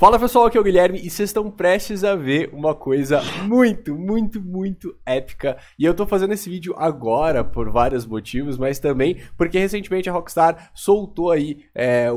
Fala pessoal, aqui é o Guilherme e vocês estão prestes a ver uma coisa muito, muito, muito épica. E eu tô fazendo esse vídeo agora por vários motivos, mas também porque recentemente a Rockstar soltou aí é, o,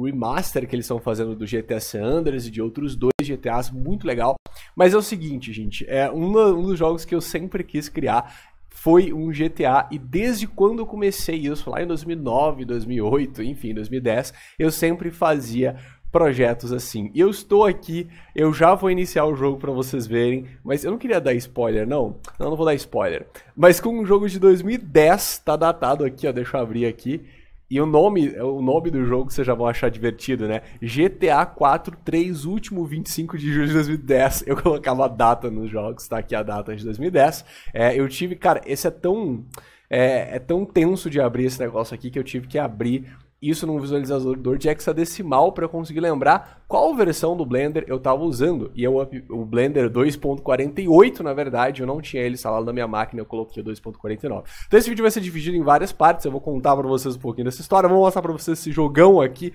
o, remaster que eles estão fazendo do GTA San Andreas e de outros dois GTAs, muito legal. Mas é o seguinte, gente, é um, um dos jogos que eu sempre quis criar foi um GTA e desde quando eu comecei isso, lá em 2009, 2008, enfim, 2010, eu sempre fazia projetos assim. E eu estou aqui, eu já vou iniciar o jogo para vocês verem, mas eu não queria dar spoiler, não. Não, não vou dar spoiler. Mas com um jogo de 2010, tá datado aqui, ó, deixa eu abrir aqui. E o nome, o nome do jogo vocês já vão achar divertido, né? GTA 4 3, último 25 de julho de 2010. Eu colocava a data nos jogos, tá aqui a data de 2010. É, eu tive, cara, esse é tão. É, é, tão tenso de abrir esse negócio aqui que eu tive que abrir isso num visualizador de hexadecimal para eu conseguir lembrar qual versão do Blender eu estava usando. E é o Blender 2.48, na verdade, eu não tinha ele instalado na minha máquina, eu coloquei o 2.49. Então esse vídeo vai ser dividido em várias partes, eu vou contar para vocês um pouquinho dessa história, vou mostrar para vocês esse jogão aqui,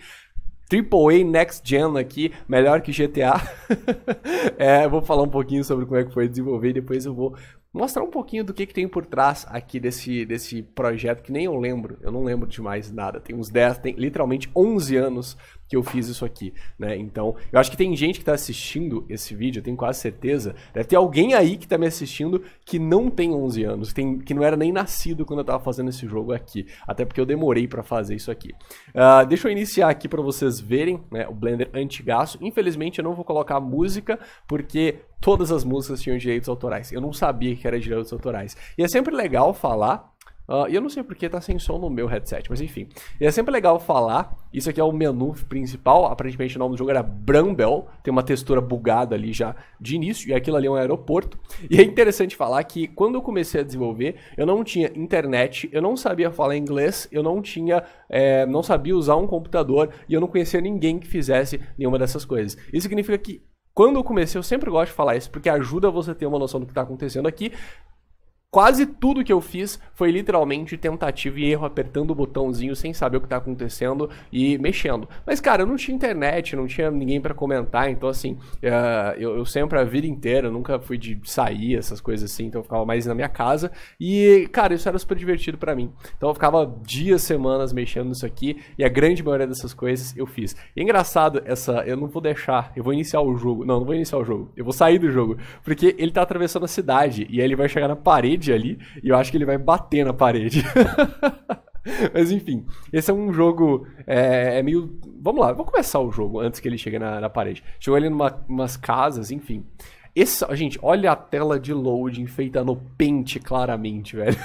AAA Next Gen aqui, melhor que GTA. é, vou falar um pouquinho sobre como é que foi desenvolver e depois eu vou mostrar um pouquinho do que, que tem por trás aqui desse, desse projeto que nem eu lembro, eu não lembro de mais nada. Tem uns 10, tem literalmente 11 anos que eu fiz isso aqui, né? Então, eu acho que tem gente que tá assistindo esse vídeo, eu tenho quase certeza. Deve ter alguém aí que tá me assistindo que não tem 11 anos, que, tem, que não era nem nascido quando eu tava fazendo esse jogo aqui. Até porque eu demorei para fazer isso aqui. Uh, deixa eu iniciar aqui para vocês verem, né? O Blender antigaço. Infelizmente, eu não vou colocar música, porque todas as músicas tinham direitos autorais. Eu não sabia que era direitos autorais. E é sempre legal falar Uh, e eu não sei porque tá sem som no meu headset, mas enfim. E é sempre legal falar. Isso aqui é o menu principal. Aparentemente o nome do jogo era Brambell. Tem uma textura bugada ali já de início. E aquilo ali é um aeroporto. E é interessante falar que quando eu comecei a desenvolver, eu não tinha internet, eu não sabia falar inglês, eu não tinha. É, não sabia usar um computador e eu não conhecia ninguém que fizesse nenhuma dessas coisas. Isso significa que quando eu comecei, eu sempre gosto de falar isso, porque ajuda você a ter uma noção do que está acontecendo aqui. Quase tudo que eu fiz foi literalmente tentativa e erro, apertando o botãozinho sem saber o que tá acontecendo e mexendo. Mas, cara, eu não tinha internet, não tinha ninguém para comentar, então, assim, uh, eu, eu, sempre, a vida inteira, nunca fui de sair, essas coisas assim, então eu ficava mais na minha casa. E, cara, isso era super divertido para mim. Então eu ficava dias, semanas mexendo nisso aqui, e a grande maioria dessas coisas eu fiz. E é engraçado essa, eu não vou deixar, eu vou iniciar o jogo. Não, não vou iniciar o jogo, eu vou sair do jogo, porque ele tá atravessando a cidade e aí ele vai chegar na parede parede ali e eu acho que ele vai bater na parede. Mas enfim, esse é um jogo. É, é, meio. Vamos lá, vou começar o jogo antes que ele chegue na, na parede. Chegou ele numa umas casas, enfim. Esse, gente, olha a tela de loading feita no pente claramente, velho.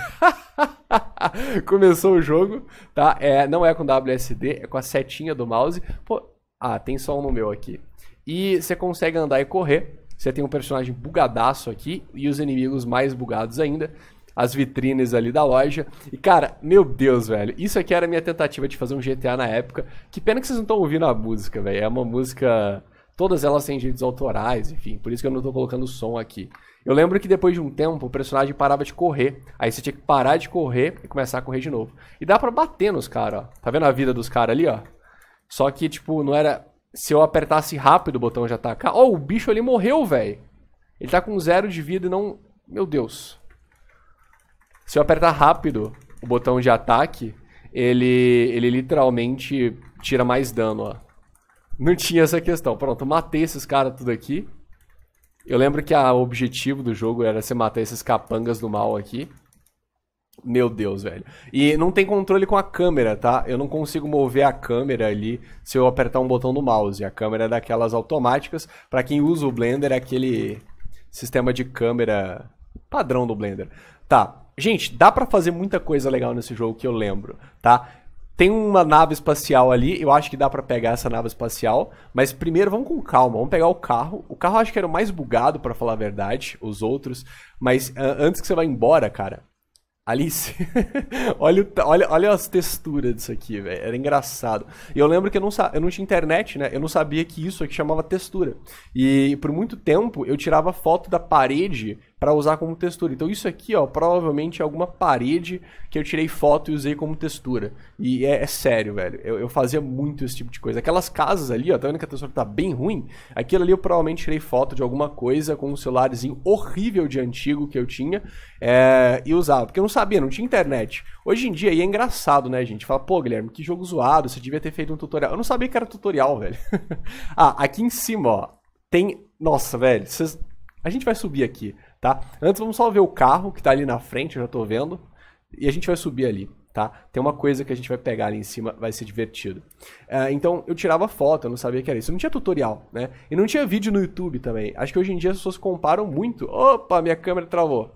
Começou o jogo, tá? É, não é com WSD, é com a setinha do mouse. Pô, ah, tem só um no meu aqui. E você consegue andar e correr. Você tem um personagem bugadaço aqui e os inimigos mais bugados ainda. As vitrines ali da loja. E, cara, meu Deus, velho. Isso aqui era a minha tentativa de fazer um GTA na época. Que pena que vocês não estão ouvindo a música, velho. É uma música. Todas elas têm direitos autorais, enfim. Por isso que eu não tô colocando som aqui. Eu lembro que depois de um tempo o personagem parava de correr. Aí você tinha que parar de correr e começar a correr de novo. E dá para bater nos caras, ó. Tá vendo a vida dos caras ali, ó? Só que, tipo, não era se eu apertasse rápido o botão de atacar... Ó, oh, o bicho ali morreu, velho. Ele tá com zero de vida e não... Meu Deus. Se eu apertar rápido o botão de ataque, ele, ele literalmente tira mais dano, ó. Não tinha essa questão. Pronto, matei esses caras tudo aqui. Eu lembro que o objetivo do jogo era você matar esses capangas do mal aqui. Meu Deus, velho. E não tem controle com a câmera, tá? Eu não consigo mover a câmera ali se eu apertar um botão do mouse. A câmera é daquelas automáticas. Para quem usa o Blender, é aquele sistema de câmera padrão do Blender. Tá. Gente, dá para fazer muita coisa legal nesse jogo que eu lembro, tá? Tem uma nave espacial ali, eu acho que dá para pegar essa nave espacial, mas primeiro vamos com calma, vamos pegar o carro. O carro eu acho que era o mais bugado, para falar a verdade, os outros, mas ah, antes que você vá embora, cara, Alice, olha, o, olha, olha as texturas disso aqui, velho. Era engraçado. E eu lembro que eu não, eu não tinha internet, né? Eu não sabia que isso aqui chamava textura. E por muito tempo eu tirava foto da parede para usar como textura. Então isso aqui, ó, provavelmente é alguma parede que eu tirei foto e usei como textura. E é, é sério, velho. Eu, eu, fazia muito esse tipo de coisa. Aquelas casas ali, ó, tá vendo que a textura tá bem ruim? Aquilo ali eu provavelmente tirei foto de alguma coisa com um celularzinho horrível de antigo que eu tinha é, e usava. Porque eu não sabia, não tinha internet. Hoje em dia, e é engraçado, né, gente? Fala, pô, Guilherme, que jogo zoado, você devia ter feito um tutorial. Eu não sabia que era tutorial, velho. ah, aqui em cima, ó, tem... Nossa, velho, vocês... A gente vai subir aqui tá? Antes vamos só ver o carro que está ali na frente, eu já estou vendo, e a gente vai subir ali. Tá? Tem uma coisa que a gente vai pegar ali em cima, vai ser divertido. Uh, então, eu tirava foto, eu não sabia que era isso. Não tinha tutorial, né? E não tinha vídeo no YouTube também. Acho que hoje em dia as pessoas comparam muito. Opa, minha câmera travou.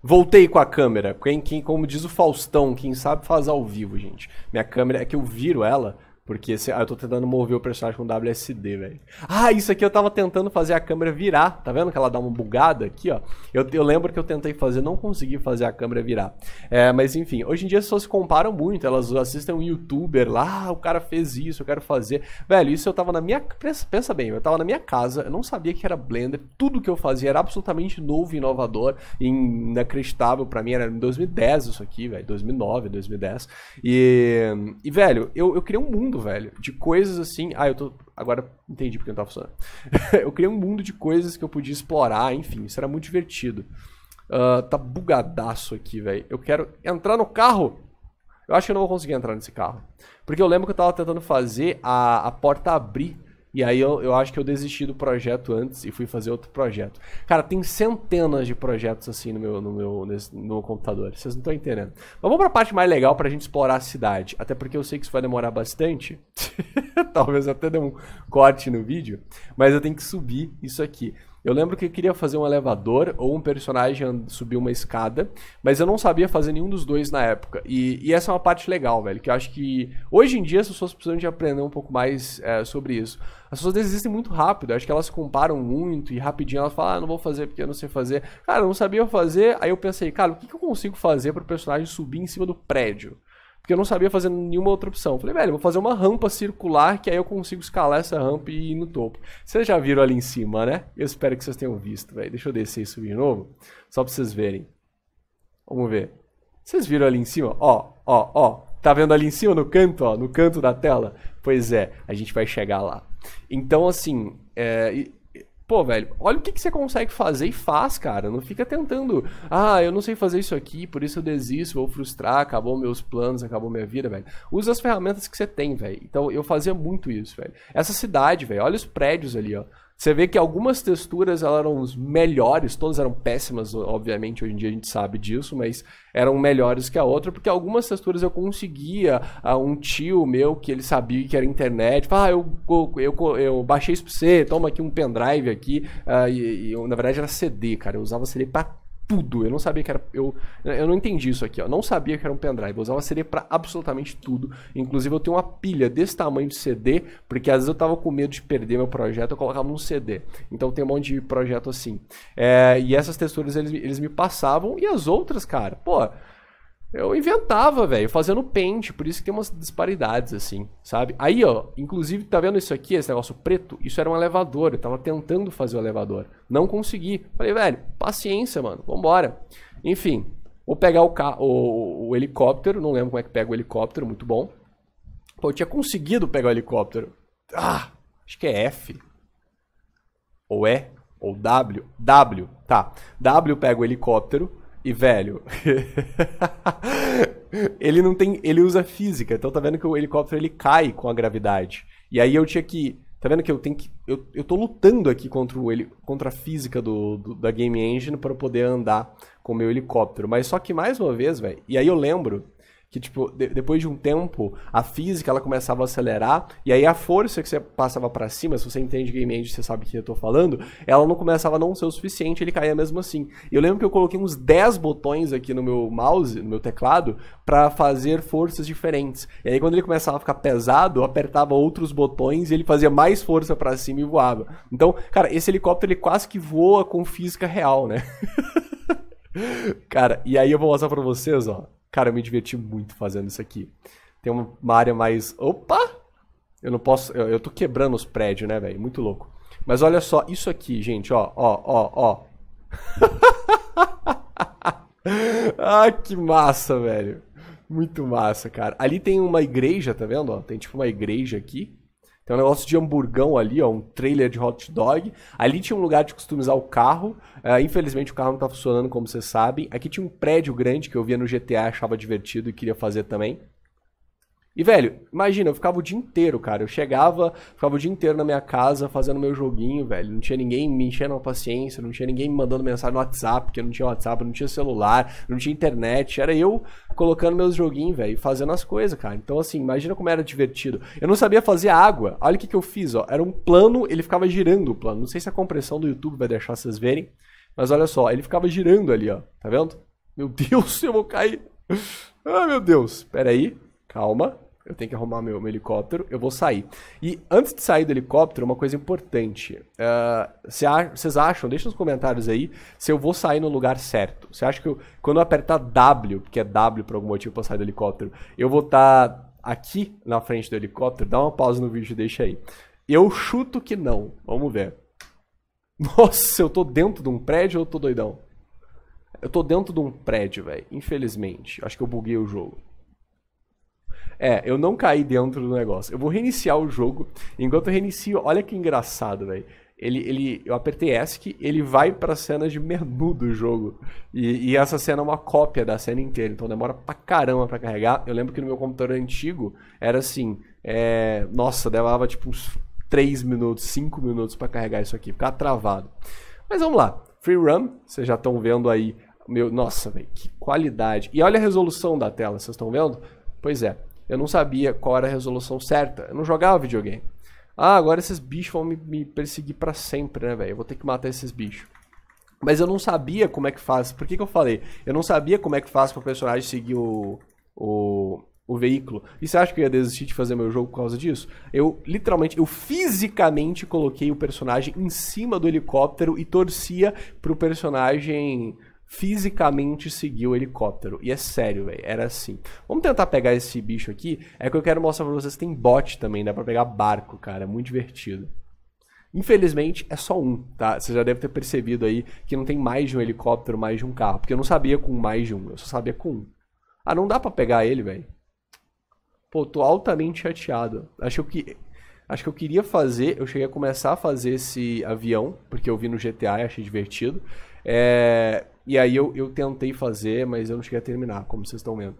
Voltei com a câmera. Quem, quem, como diz o Faustão, quem sabe faz ao vivo, gente. Minha câmera é que eu viro ela porque ah, eu tô tentando mover o personagem com WSD, velho. Ah, isso aqui eu tava tentando fazer a câmera virar. Tá vendo que ela dá uma bugada aqui, ó? Eu, eu lembro que eu tentei fazer, não consegui fazer a câmera virar. É, mas enfim, hoje em dia as pessoas comparam muito. Elas assistem um youtuber lá, ah, o cara fez isso, eu quero fazer. Velho, isso eu tava na minha. Pensa bem, eu tava na minha casa, eu não sabia que era Blender. Tudo que eu fazia era absolutamente novo, inovador, inacreditável para mim. Era em 2010 isso aqui, velho. 2009, 2010. E, e velho, eu, eu criei um mundo mundo, velho, de coisas assim. Ah, eu tô. Agora entendi porque não estava funcionando. eu criei um mundo de coisas que eu podia explorar, enfim, isso era muito divertido. Uh, tá bugadaço aqui, velho. Eu quero entrar no carro. Eu acho que eu não vou conseguir entrar nesse carro. Porque eu lembro que eu tava tentando fazer a, a porta abrir e aí eu, eu acho que eu desisti do projeto antes e fui fazer outro projeto. Cara, tem centenas de projetos assim no meu, no meu, nesse, no meu computador. Vocês não estão entendendo. Mas vamos a parte mais legal para a gente explorar a cidade. Até porque eu sei que isso vai demorar bastante. Talvez até dê um corte no vídeo. Mas eu tenho que subir isso aqui. Eu lembro que eu queria fazer um elevador ou um personagem subir uma escada, mas eu não sabia fazer nenhum dos dois na época. E, e essa é uma parte legal, velho, que eu acho que hoje em dia as pessoas precisam de aprender um pouco mais é, sobre isso. As pessoas desistem muito rápido, acho que elas comparam muito e rapidinho elas falam, ah, não vou fazer porque eu não sei fazer. Cara, eu não sabia fazer, aí eu pensei, cara, o que, que eu consigo fazer para o personagem subir em cima do prédio? Porque eu não sabia fazer nenhuma outra opção. Falei, velho, vou fazer uma rampa circular que aí eu consigo escalar essa rampa e ir no topo. Vocês já viram ali em cima, né? Eu espero que vocês tenham visto, velho. Deixa eu descer e subir de novo, só pra vocês verem. Vamos ver. Vocês viram ali em cima? Ó, ó, ó. Tá vendo ali em cima no canto, ó, no canto da tela? Pois é, a gente vai chegar lá. Então, assim, é, Pô, velho, olha o que, que você consegue fazer e faz, cara. Não fica tentando, ah, eu não sei fazer isso aqui, por isso eu desisto, vou frustrar, acabou meus planos, acabou minha vida, velho. Usa as ferramentas que você tem, velho. Então eu fazia muito isso, velho. Essa cidade, velho, olha os prédios ali, ó. Você vê que algumas texturas eram os melhores, todas eram péssimas, obviamente, hoje em dia a gente sabe disso, mas eram melhores que a outra, porque algumas texturas eu conseguia, a ah, um tio meu que ele sabia que era internet, fala, ah, eu, eu, eu baixei isso pra você, toma aqui um pendrive aqui, uh, e, e, na verdade era CD, cara, eu usava CD pra tudo. Eu não sabia que era. Eu, eu não entendi isso aqui, ó. Não sabia que era um pendrive. Eu usava CD para absolutamente tudo. Inclusive, eu tenho uma pilha desse tamanho de CD, porque às vezes eu tava com medo de perder meu projeto, eu colocava num CD. Então tem um monte de projeto assim. É, e essas texturas eles, eles me passavam. E as outras, cara, pô. Eu inventava, velho, fazendo pente, por isso que tem umas disparidades, assim, sabe? Aí, ó, inclusive, tá vendo isso aqui, esse negócio preto? Isso era um elevador, eu tava tentando fazer o elevador. Não consegui. Falei, velho, paciência, mano, vambora. Enfim, vou pegar o, ca o, o helicóptero, não lembro como é que pega o helicóptero, muito bom. Pô, eu tinha conseguido pegar o helicóptero. Ah, acho que é F. Ou E, ou W. W, tá. W pega o helicóptero. E, velho. ele não tem. Ele usa física. Então tá vendo que o helicóptero ele cai com a gravidade. E aí eu tinha que. Tá vendo que eu tenho que. Eu, eu tô lutando aqui contra, o, ele contra a física do, do da Game Engine para poder andar com o meu helicóptero. Mas só que mais uma vez, velho. E aí eu lembro que tipo de, depois de um tempo a física ela começava a acelerar e aí a força que você passava para cima se você entende game engine você sabe o que eu tô falando ela não começava a não ser o suficiente ele caía mesmo assim e eu lembro que eu coloquei uns 10 botões aqui no meu mouse no meu teclado para fazer forças diferentes e aí quando ele começava a ficar pesado eu apertava outros botões e ele fazia mais força para cima e voava então cara esse helicóptero ele quase que voa com física real né cara e aí eu vou mostrar para vocês ó Cara, eu me diverti muito fazendo isso aqui. Tem uma área mais. Opa! Eu não posso. Eu, eu tô quebrando os prédios, né, velho? Muito louco. Mas olha só, isso aqui, gente, ó, ó, ó, ó. ah, que massa, velho. Muito massa, cara. Ali tem uma igreja, tá vendo? Ó, tem tipo uma igreja aqui. Tem um negócio de hamburgão ali, ó, um trailer de hot dog. Ali tinha um lugar de customizar o carro. Uh, infelizmente o carro não tá funcionando, como vocês sabem. Aqui tinha um prédio grande que eu via no GTA, achava divertido e queria fazer também. E, velho, imagina, eu ficava o dia inteiro, cara. Eu chegava, ficava o dia inteiro na minha casa fazendo meu joguinho, velho. Não tinha ninguém me enchendo a paciência, não tinha ninguém me mandando mensagem no WhatsApp, porque não tinha WhatsApp, não tinha celular, não tinha internet. Era eu colocando meus joguinhos, velho, fazendo as coisas, cara. Então, assim, imagina como era divertido. Eu não sabia fazer água. Olha o que, que eu fiz, ó. Era um plano, ele ficava girando o plano. Não sei se a compressão do YouTube vai deixar vocês verem, mas olha só, ele ficava girando ali, ó. Tá vendo? Meu Deus, eu vou cair. Ah, meu Deus. Pera aí. Calma eu tenho que arrumar meu, meu, helicóptero, eu vou sair. E antes de sair do helicóptero, uma coisa importante. Vocês ah, uh, acham, deixa nos comentários aí, se eu vou sair no lugar certo. Você acha que eu, quando eu apertar W, que é W por algum motivo pra sair do helicóptero, eu vou estar tá aqui na frente do helicóptero? Dá uma pausa no vídeo e deixa aí. Eu chuto que não. Vamos ver. Nossa, eu tô dentro de um prédio ou eu tô doidão? Eu tô dentro de um prédio, velho. Infelizmente. Acho que eu buguei o jogo. É, eu não caí dentro do negócio. Eu vou reiniciar o jogo. Enquanto eu reinicio, olha que engraçado, velho. Ele, ele, eu apertei ESC, ele vai para cena de menu do jogo. E, e, essa cena é uma cópia da cena inteira, então demora pra caramba pra carregar. Eu lembro que no meu computador antigo era assim: é, nossa, levava tipo uns 3 minutos, 5 minutos para carregar isso aqui, ficar travado. Mas vamos lá, Free Run, vocês já estão vendo aí. Meu, nossa, velho, que qualidade. E olha a resolução da tela, vocês estão vendo? Pois é, eu não sabia qual era a resolução certa. Eu não jogava videogame. Ah, agora esses bichos vão me, me perseguir para sempre, né, velho? Eu vou ter que matar esses bichos. Mas eu não sabia como é que faz. Por que, que eu falei? Eu não sabia como é que faz pro personagem seguir o, o, o veículo. E você acha que eu ia desistir de fazer meu jogo por causa disso? Eu, literalmente, eu fisicamente coloquei o personagem em cima do helicóptero e torcia pro personagem fisicamente seguir o helicóptero. E é sério, velho. Era assim. Vamos tentar pegar esse bicho aqui. É que eu quero mostrar pra vocês que tem bote também. Dá pra pegar barco, cara. É muito divertido. Infelizmente, é só um, tá? Você já deve ter percebido aí que não tem mais de um helicóptero, mais de um carro. Porque eu não sabia com mais de um. Eu só sabia com um. Ah, não dá pra pegar ele, velho. Pô, tô altamente chateado. Acho que Acho que eu queria fazer, eu cheguei a começar a fazer esse avião, porque eu vi no GTA e achei divertido. É, e aí eu, eu tentei fazer, mas eu não cheguei a terminar, como vocês estão vendo.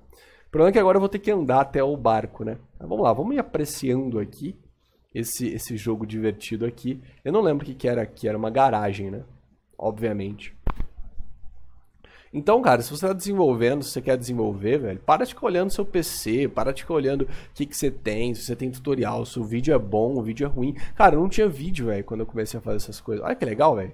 O problema é que agora eu vou ter que andar até o barco, né? Mas vamos lá, vamos ir apreciando aqui esse, esse jogo divertido aqui. Eu não lembro o que, que era aqui, era uma garagem, né? Obviamente. Então, cara, se você tá desenvolvendo, se você quer desenvolver, velho, para de ficar olhando seu PC, para de ficar olhando o que, que você tem, se você tem tutorial, se o vídeo é bom, o vídeo é ruim. Cara, eu não tinha vídeo, velho, quando eu comecei a fazer essas coisas. Olha que legal, velho.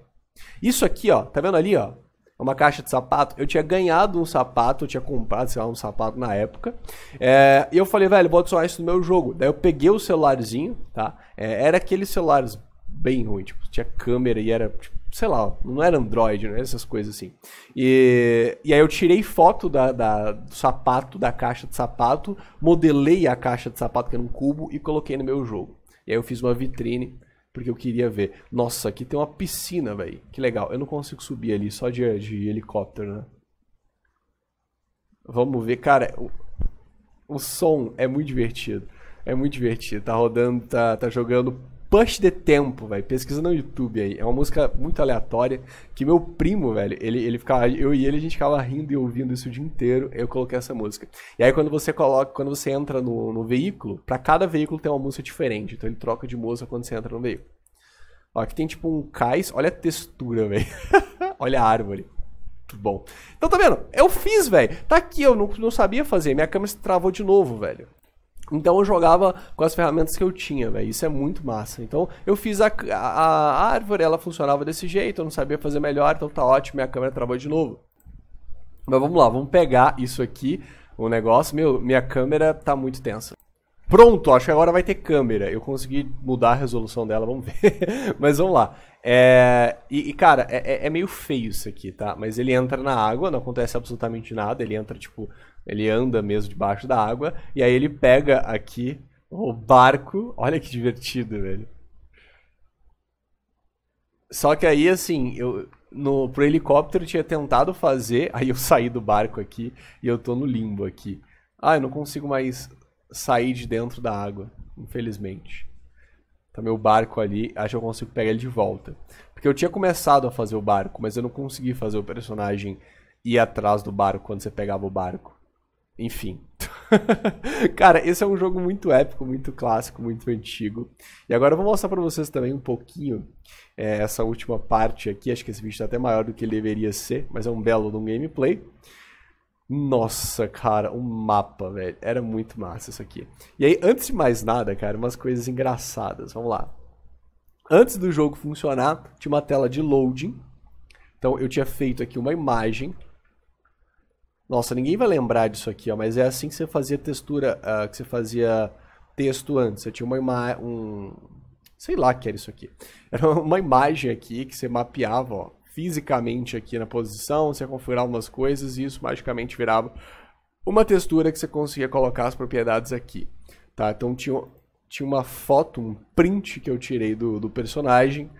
Isso aqui, ó, tá vendo ali, ó? Uma caixa de sapato. Eu tinha ganhado um sapato, eu tinha comprado, sei lá, um sapato na época. É, e eu falei, velho, vou adicionar isso no meu jogo. Daí eu peguei o celularzinho, tá? É, era aqueles celulares bem ruins, tipo, tinha câmera e era tipo, sei lá, não era Android, né? Essas coisas assim. E, e aí eu tirei foto da, da, do sapato, da caixa de sapato, modelei a caixa de sapato, que era um cubo, e coloquei no meu jogo. E aí eu fiz uma vitrine, porque eu queria ver. Nossa, aqui tem uma piscina, velho. Que legal. Eu não consigo subir ali, só de, de helicóptero, né? Vamos ver, cara. O, o som é muito divertido. É muito divertido. Tá rodando, tá, tá jogando Push the Tempo, velho. Pesquisa no YouTube aí. É uma música muito aleatória que meu primo, velho, ele, ele ficava, eu e ele a gente ficava rindo e ouvindo isso o dia inteiro. Eu coloquei essa música. E aí quando você coloca, quando você entra no, no veículo, para cada veículo tem uma música diferente. Então ele troca de música quando você entra no veículo. Ó, aqui tem tipo um cais. Olha a textura, velho. Olha a árvore. Muito bom. Então tá vendo? Eu fiz, velho. Tá aqui, eu não, não sabia fazer. Minha câmera se travou de novo, velho. Então eu jogava com as ferramentas que eu tinha, velho. Isso é muito massa. Então eu fiz a, a, a, árvore, ela funcionava desse jeito, eu não sabia fazer melhor, então tá ótimo, minha câmera travou de novo. Mas vamos lá, vamos pegar isso aqui, o negócio. Meu, minha câmera tá muito tensa. Pronto, acho que agora vai ter câmera. Eu consegui mudar a resolução dela, vamos ver. Mas vamos lá. É... E, e, cara, é, é, é meio feio isso aqui, tá? Mas ele entra na água, não acontece absolutamente nada. Ele entra, tipo, ele anda mesmo debaixo da água. E aí ele pega aqui o barco. Olha que divertido, velho. Só que aí, assim, eu no, pro helicóptero tinha tentado fazer, aí eu saí do barco aqui e eu tô no limbo aqui. Ah, eu não consigo mais sair de dentro da água, infelizmente. Tá meu barco ali, acho que eu consigo pegar ele de volta. Porque eu tinha começado a fazer o barco, mas eu não consegui fazer o personagem ir atrás do barco quando você pegava o barco. Enfim. Cara, esse é um jogo muito épico, muito clássico, muito antigo. E agora eu vou mostrar para vocês também um pouquinho é, essa última parte aqui. Acho que esse vídeo está até maior do que ele deveria ser, mas é um belo de um gameplay. Nossa, cara, um mapa, velho. Era muito massa isso aqui. E aí, antes de mais nada, cara, umas coisas engraçadas. Vamos lá. Antes do jogo funcionar, tinha uma tela de loading. Então eu tinha feito aqui uma imagem nossa, ninguém vai lembrar disso aqui, ó, mas é assim que você fazia textura, uh, que você fazia texto antes. Você tinha uma ima um, sei lá que era isso aqui. Era uma imagem aqui que você mapeava, ó, fisicamente aqui na posição, você configurava umas coisas e isso magicamente virava uma textura que você conseguia colocar as propriedades aqui, tá? Então tinha, tinha uma foto, um print que eu tirei do, do personagem,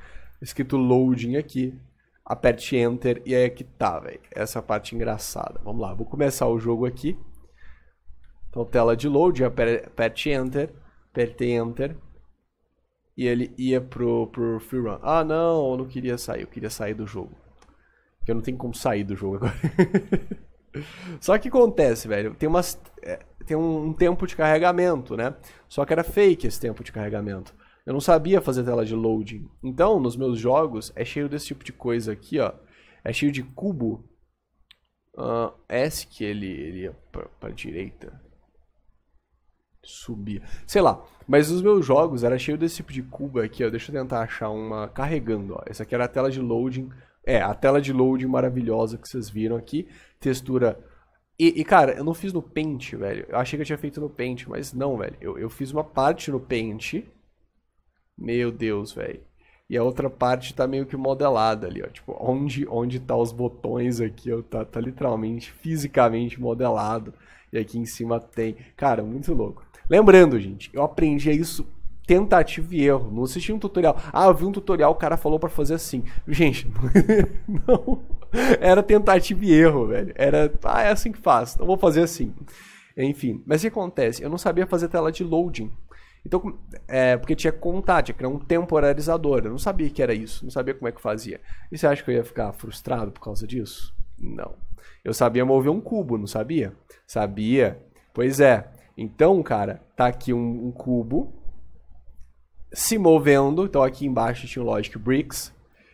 escrito loading aqui, aperte Enter e aí é que tá, velho. Essa é a parte engraçada. Vamos lá, vou começar o jogo aqui. Então, tela de load, aperte Enter, apertei Enter e ele ia pro, pro free run. Ah, não, eu não queria sair, eu queria sair do jogo. Porque eu não tenho como sair do jogo agora. Só que acontece, velho, tem, umas, é, tem um tempo de carregamento, né? Só que era fake esse tempo de carregamento. Eu não sabia fazer tela de loading. Então, nos meus jogos, é cheio desse tipo de coisa aqui, ó. É cheio de cubo. Uh, S que ele, ele ia pra, pra direita. Subia. Sei lá. Mas os meus jogos era cheio desse tipo de cubo aqui, ó. Deixa eu tentar achar uma carregando, ó. Essa aqui era a tela de loading. É, a tela de loading maravilhosa que vocês viram aqui. Textura e, e, cara, eu não fiz no Paint, velho. Eu achei que eu tinha feito no Paint, mas não, velho. Eu, eu fiz uma parte no Paint meu Deus, velho. E a outra parte tá meio que modelada ali, ó. Tipo, onde, onde tá os botões aqui, ó. Tá, tá literalmente, fisicamente modelado. E aqui em cima tem. Cara, muito louco. Lembrando, gente, eu aprendi isso tentativa e erro. Não assisti um tutorial. Ah, eu vi um tutorial, o cara falou para fazer assim. Gente, não. Era tentativa e erro, velho. Era, ah, é assim que faz. Então vou fazer assim. Enfim, mas o que acontece? Eu não sabia fazer tela de loading. Então, é, porque tinha que contar, tinha que criar um temporalizador. Eu não sabia que era isso, não sabia como é que fazia. E você acha que eu ia ficar frustrado por causa disso? Não. Eu sabia mover um cubo, não sabia? Sabia. Pois é. Então, cara, tá aqui um, um cubo se movendo. Então, aqui embaixo tinha o Logic Bricks.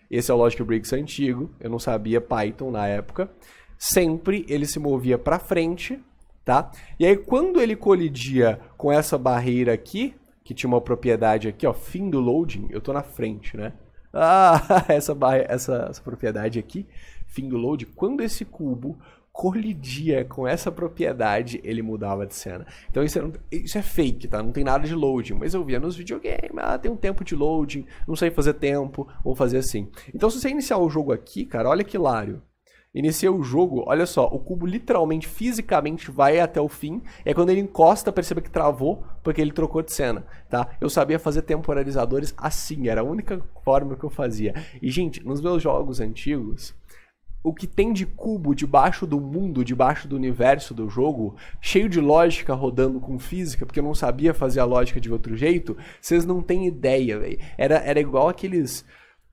Esse é o Logic Bricks antigo. Eu não sabia Python na época. Sempre ele se movia para frente, tá? E aí, quando ele colidia com essa barreira aqui, que tinha uma propriedade aqui, ó, fim do loading, eu tô na frente, né? Ah, essa, barra, essa, essa propriedade aqui, fim do load, quando esse cubo colidia com essa propriedade, ele mudava de cena. Então isso é, isso é, fake, tá? Não tem nada de loading. Mas eu via nos videogames, ah, tem um tempo de loading, não sei fazer tempo, vou fazer assim. Então se você iniciar o jogo aqui, cara, olha que hilário. Inicia o jogo, olha só, o cubo literalmente, fisicamente vai até o fim. É quando ele encosta, perceba que travou, porque ele trocou de cena, tá? Eu sabia fazer temporalizadores assim, era a única forma que eu fazia. E, gente, nos meus jogos antigos, o que tem de cubo debaixo do mundo, debaixo do universo do jogo, cheio de lógica rodando com física, porque eu não sabia fazer a lógica de outro jeito, vocês não têm ideia, velho. Era, era igual aqueles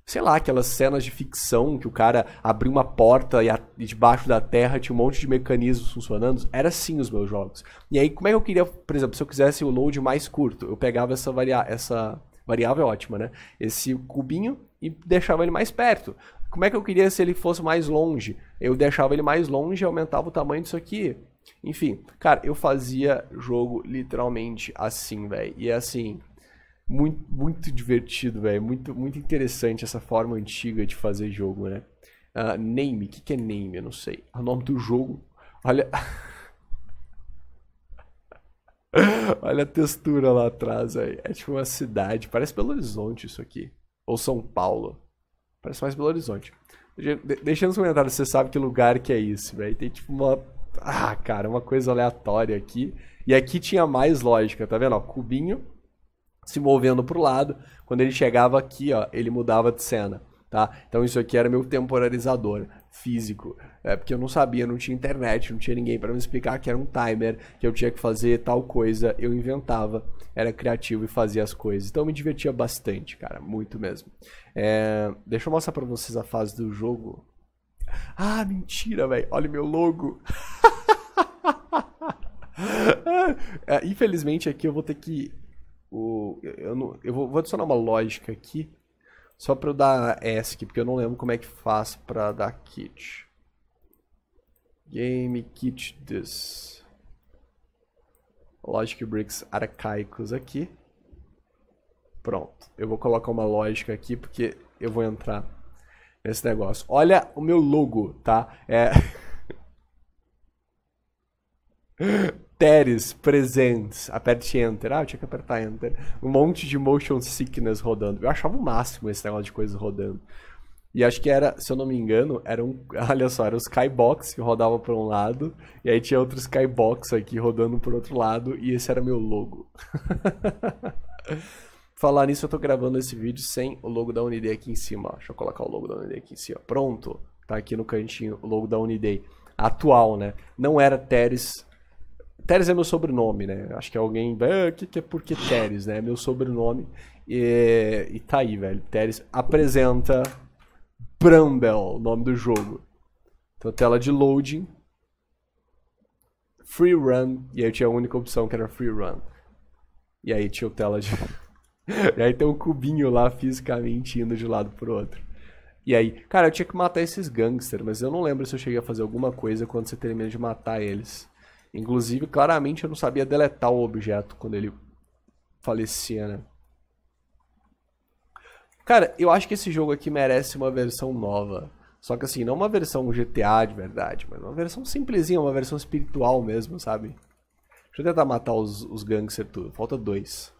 sei lá, aquelas cenas de ficção que o cara abriu uma porta e, a, e, debaixo da terra tinha um monte de mecanismos funcionando. Era assim os meus jogos. E aí, como é que eu queria, por exemplo, se eu quisesse o load mais curto, eu pegava essa, varia essa variável ótima, né? Esse cubinho e deixava ele mais perto. Como é que eu queria se ele fosse mais longe? Eu deixava ele mais longe e aumentava o tamanho disso aqui. Enfim, cara, eu fazia jogo literalmente assim, velho. E é assim, muito, muito divertido, velho. Muito, muito interessante essa forma antiga de fazer jogo, né? Uh, name, o que, que é name? Eu não sei. É o nome do jogo. Olha. Olha a textura lá atrás, velho. É tipo uma cidade. Parece Belo Horizonte isso aqui. Ou São Paulo. Parece mais Belo Horizonte. Deixa nos comentários se você sabe que lugar que é isso, velho. Tem tipo uma. Ah, cara, uma coisa aleatória aqui. E aqui tinha mais lógica, tá vendo? Ó, cubinho se movendo para o lado. Quando ele chegava aqui, ó, ele mudava de cena. Tá? Então isso aqui era meu temporalizador físico, é porque eu não sabia, não tinha internet, não tinha ninguém para me explicar que era um timer, que eu tinha que fazer tal coisa, eu inventava, era criativo e fazia as coisas. Então eu me divertia bastante, cara, muito mesmo. É... Deixa eu mostrar para vocês a fase do jogo. Ah, mentira, velho. Olha meu logo. é, infelizmente aqui eu vou ter que o, eu, não, eu vou, vou, adicionar uma lógica aqui, só para eu dar ESC, porque eu não lembro como é que faz para dar kit. Game kit this. Logic bricks arcaicos aqui. Pronto. Eu vou colocar uma lógica aqui, porque eu vou entrar nesse negócio. Olha o meu logo, tá? É. caracteres presentes. Aperte Enter. Ah, eu tinha que apertar Enter. Um monte de motion sickness rodando. Eu achava o máximo esse negócio de coisas rodando. E acho que era, se eu não me engano, era um. Olha só, era o Skybox que rodava por um lado, e aí tinha outro Skybox aqui rodando por outro lado, e esse era meu logo. Falar nisso, eu tô gravando esse vídeo sem o logo da Uniday aqui em cima. Deixa eu colocar o logo da Uniday aqui em cima. Pronto. Tá aqui no cantinho o logo da Uniday. Atual, né? Não era Teres Teres é meu sobrenome, né? Acho que alguém. O ah, que, que é porque Teres, né? Meu sobrenome. E, e tá aí, velho. Teres apresenta Brambell, o nome do jogo. Então, tela de loading. Free run. E aí eu tinha a única opção que era free run. E aí tinha o tela de. e aí tem um cubinho lá fisicamente indo de lado pro outro. E aí, cara, eu tinha que matar esses gangsters, mas eu não lembro se eu cheguei a fazer alguma coisa quando você termina de matar eles. Inclusive, claramente eu não sabia deletar o objeto quando ele falecia, né? Cara, eu acho que esse jogo aqui merece uma versão nova. Só que assim, não uma versão GTA de verdade, mas uma versão simplesinha, uma versão espiritual mesmo, sabe? Deixa eu tentar matar os, os gangster tudo. Falta dois.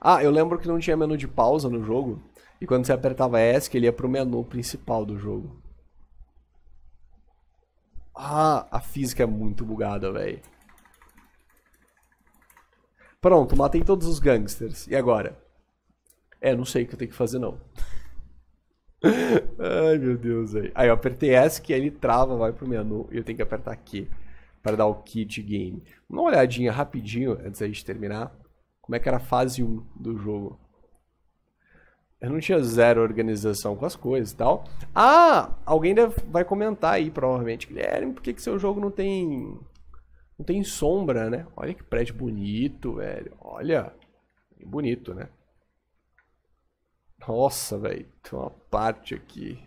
Ah, eu lembro que não tinha menu de pausa no jogo. E quando você apertava S, que ele ia pro menu principal do jogo. Ah, a física é muito bugada, velho. Pronto, matei todos os gangsters. E agora? É, não sei o que eu tenho que fazer, não. Ai, meu Deus, velho. Aí eu apertei S, que ele trava, vai pro menu. E eu tenho que apertar Q para dar o kit game. Uma olhadinha rapidinho, antes da gente terminar. Como é que era a fase 1 do jogo. Eu não tinha zero organização com as coisas e tal. Ah, alguém deve, vai comentar aí, provavelmente, Guilherme, por que, que seu jogo não tem. Não tem sombra, né? Olha que prédio bonito, velho. Olha. Bonito, né? Nossa, velho. Tem uma parte aqui.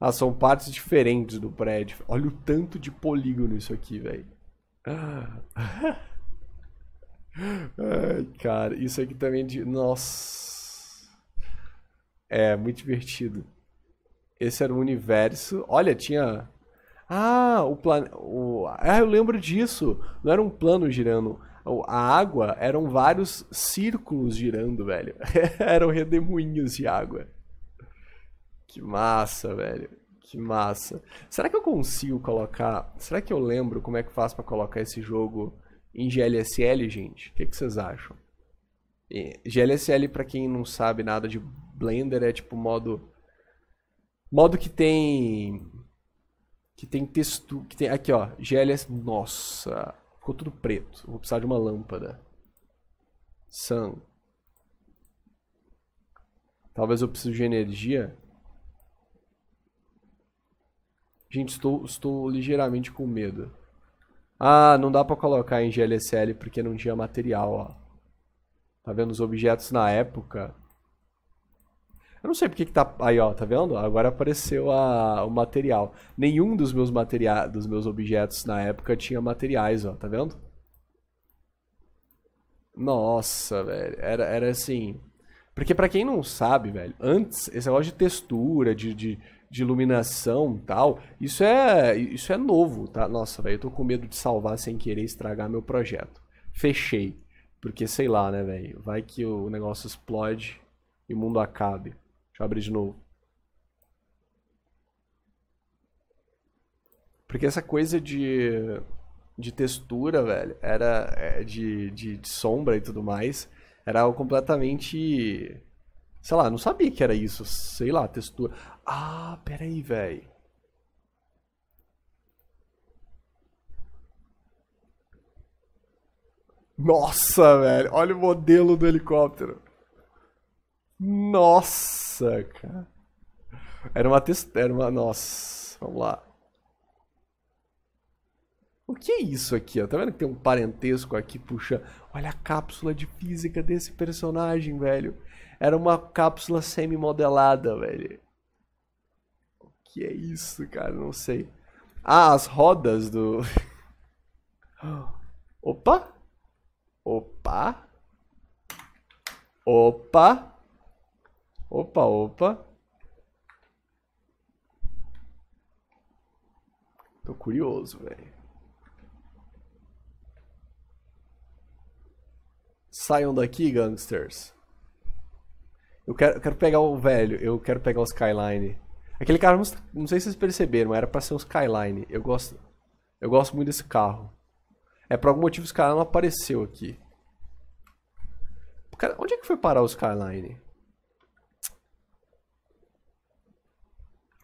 Ah, são partes diferentes do prédio. Olha o tanto de polígono isso aqui, velho. Ai, cara, isso aqui também é de. Nossa. É, muito divertido. Esse era o universo. Olha, tinha. Ah, o plano. O... Ah, eu lembro disso. Não era um plano girando. A água eram vários círculos girando, velho. eram redemoinhos de água. Que massa, velho. Que massa. Será que eu consigo colocar. Será que eu lembro como é que faço para colocar esse jogo em GLSL, gente? O que, que vocês acham? GLSL, para quem não sabe nada de Blender é tipo modo modo que tem que tem texto, que tem aqui ó, GLS, nossa, ficou tudo preto. Vou precisar de uma lâmpada. Sun. Talvez eu precise de energia. Gente, estou, estou ligeiramente com medo. Ah, não dá pra colocar em GLSL porque não tinha material, ó. Tá vendo os objetos na época? Eu não sei porque que tá. Aí, ó, tá vendo? Agora apareceu a... o material. Nenhum dos meus materiais, dos meus objetos na época tinha materiais, ó, tá vendo? Nossa, velho. Era, era assim. Porque para quem não sabe, velho, antes, esse negócio de textura, de, de, de iluminação tal, isso é isso é novo, tá? Nossa, velho, eu tô com medo de salvar sem querer estragar meu projeto. Fechei. Porque sei lá, né, velho? Vai que o negócio explode e o mundo acabe. Deixa eu abrir de novo. Porque essa coisa de, de textura, velho, era é, de, de, de sombra e tudo mais, era algo completamente. Sei lá, não sabia que era isso. Sei lá, textura. Ah, peraí, velho. Nossa, velho. Olha o modelo do helicóptero. Nossa, cara. Era uma testa, era uma nossa. Vamos lá. O que é isso aqui? Ó? Tá vendo que tem um parentesco aqui, puxa. Olha a cápsula de física desse personagem, velho. Era uma cápsula semi-modelada, velho. O que é isso, cara? Não sei. Ah, as rodas do. Opa! Opa! Opa! Opa, opa. Tô curioso, velho. Saiam daqui, gangsters. Eu quero, eu quero pegar o velho, eu quero pegar o Skyline. Aquele carro, não sei se vocês perceberam, era pra ser um Skyline. Eu gosto, eu gosto muito desse carro. É, por algum motivo esse cara não apareceu aqui. Cara, onde é que foi parar o Skyline?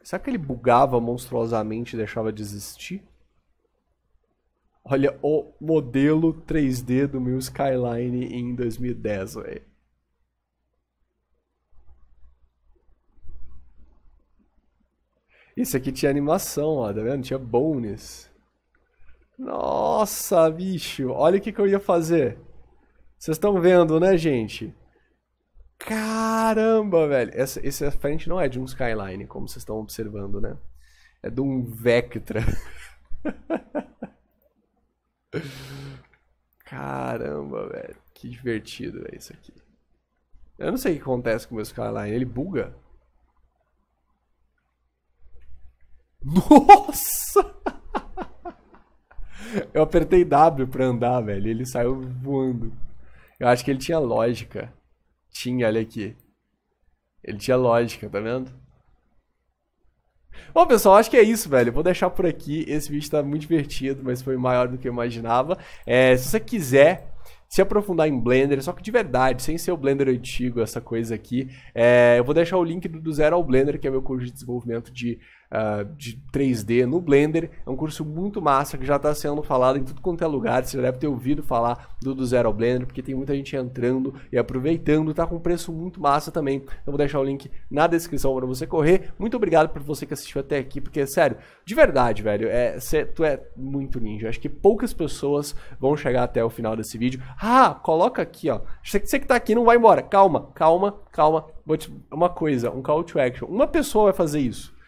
Será que ele bugava monstruosamente e deixava de existir? Olha o modelo 3D do meu Skyline em 2010, velho. Esse aqui tinha animação, ó, tá vendo? Tinha bônus. Nossa, bicho, olha o que, que eu ia fazer. Vocês estão vendo, né, gente? Caramba, velho. Essa, essa frente não é de um Skyline, como vocês estão observando, né? É de um Vectra. Caramba, velho. Que divertido é isso aqui. Eu não sei o que acontece com o meu Skyline. Ele buga? Nossa! Eu apertei W pra andar, velho. Ele saiu voando. Eu acho que ele tinha lógica. Tinha, olha aqui. Ele tinha lógica, tá vendo? Bom, pessoal, acho que é isso, velho. Vou deixar por aqui. Esse vídeo tá muito divertido, mas foi maior do que eu imaginava. É, se você quiser se aprofundar em Blender, só que de verdade, sem ser o Blender antigo, essa coisa aqui, é, eu vou deixar o link do, do Zero ao Blender, que é meu curso de desenvolvimento de ah, de 3D no Blender. É um curso muito massa que já está sendo falado em tudo quanto é lugar. Você já deve ter ouvido falar do, do Zero Blender, porque tem muita gente entrando e aproveitando. Está com um preço muito massa também. Eu vou deixar o link na descrição para você correr. Muito obrigado por você que assistiu até aqui, porque, sério, de verdade, velho, é, cê, tu é muito ninja. Acho que poucas pessoas vão chegar até o final desse vídeo. Ah, coloca aqui, ó. Você, que está aqui não vai embora. Calma, calma, calma. Vou te... Uma coisa, um call to action. Uma pessoa vai fazer isso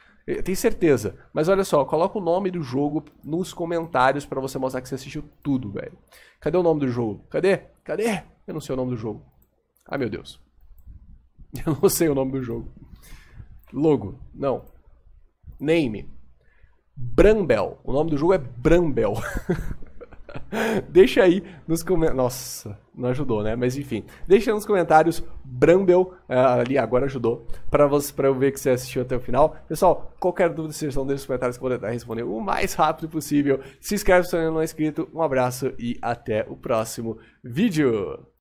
tenho certeza. Mas olha só, coloca o nome do jogo nos comentários para você mostrar que você assistiu tudo, velho. Cadê o nome do jogo? Cadê? Cadê? Eu não sei o nome do jogo. Ai, meu Deus. Eu não sei o nome do jogo. Logo. Não. Name. Brambel. O nome do jogo é Brambel. Deixa aí nos comentários. Nossa, não ajudou, né? Mas enfim. Deixa nos comentários Brumble Uh, ali, agora ajudou. Pra, você, pra eu ver que você assistiu até o final. Pessoal, qualquer dúvida, sugestão, deixa nos comentários que eu vou tentar responder o mais rápido possível. Se inscreve se ainda não é inscrito. Um abraço e até o próximo vídeo.